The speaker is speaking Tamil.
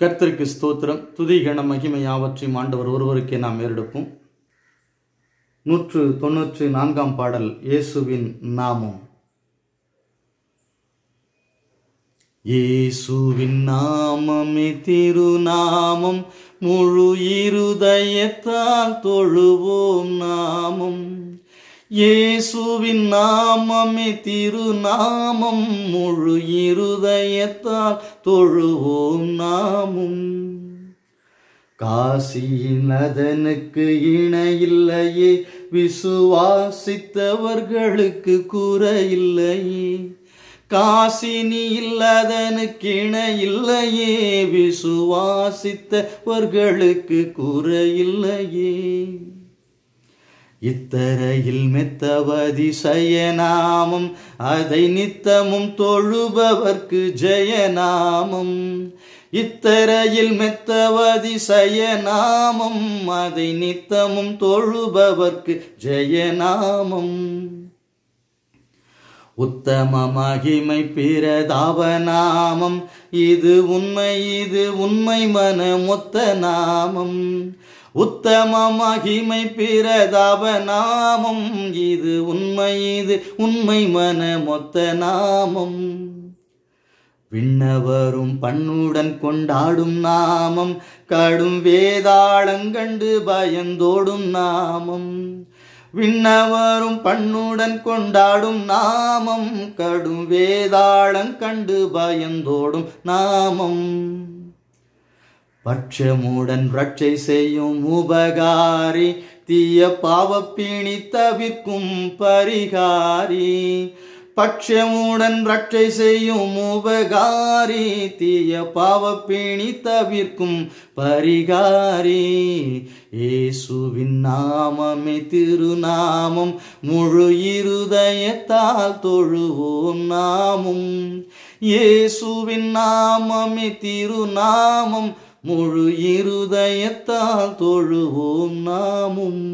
கர்த்தருக்கு ஸ்தோத்திரம் துதிகண மகிமை யாவற்றையும் ஆண்டவர் ஒருவருக்கே நாம் ஏறெடுப்போம் நூற்று தொன்னூற்றி நான்காம் பாடல் இயேசுவின் நாமம் இயேசுவின் நாமமே திருநாமம் முழு இருதயத்தால் தொழுவோம் நாமம் இயேசுவின் நாமமே திருநாமம் முழு இருதயத்தால் தொழுவோம் நாமும் காசியின் அதனுக்கு இணையில்லையே விசுவாசித்தவர்களுக்கு குறையில்லையே காசினி இல்லாதனுக்கு இணையில்லையே விசுவாசித்தவர்களுக்கு குறையில்லையே இத்தரையில் மெத்தவதி சயநாமம் அதை நித்தமும் தொழுபவர்க்கு ஜெயநாமம் இத்தரையில் மெத்தவதி சயநாமம் அதை நித்தமும் தொழுபவர்க்கு ஜெயநாமம் உத்தம மகிமை பிரதாபநாமம் இது உண்மை இது உண்மை மன மொத்த நாமம் உத்தம மகிமை பிரதாப நாமம் இது உண்மை இது உண்மை மன மொத்த நாமம் விண்ணவரும் பண்ணுடன் கொண்டாடும் நாமம் கடும் வேதாளங்கண்டு பயந்தோடும் நாமம் விண்ணவரும் பண்ணுடன் கொண்டாடும் நாமம் கடும் வேதாளங்கண்டு பயந்தோடும் நாமம் பட்சமூடன் ரட்சை செய்யும் உபகாரி தீய பாவப்பீணி தவிர்க்கும் பரிகாரி பட்சமூடன் ரட்சை செய்யும் உபகாரி தீய பாவப்பீணி தவிர்க்கும் பரிகாரி இயேசுவின் நாமமே திருநாமம் முழு இருதயத்தால் தொழுவோம் நாமும் இயேசுவின் நாமமே திருநாமம் முழு இருதயத்தால் தொழுவோம் நாமும்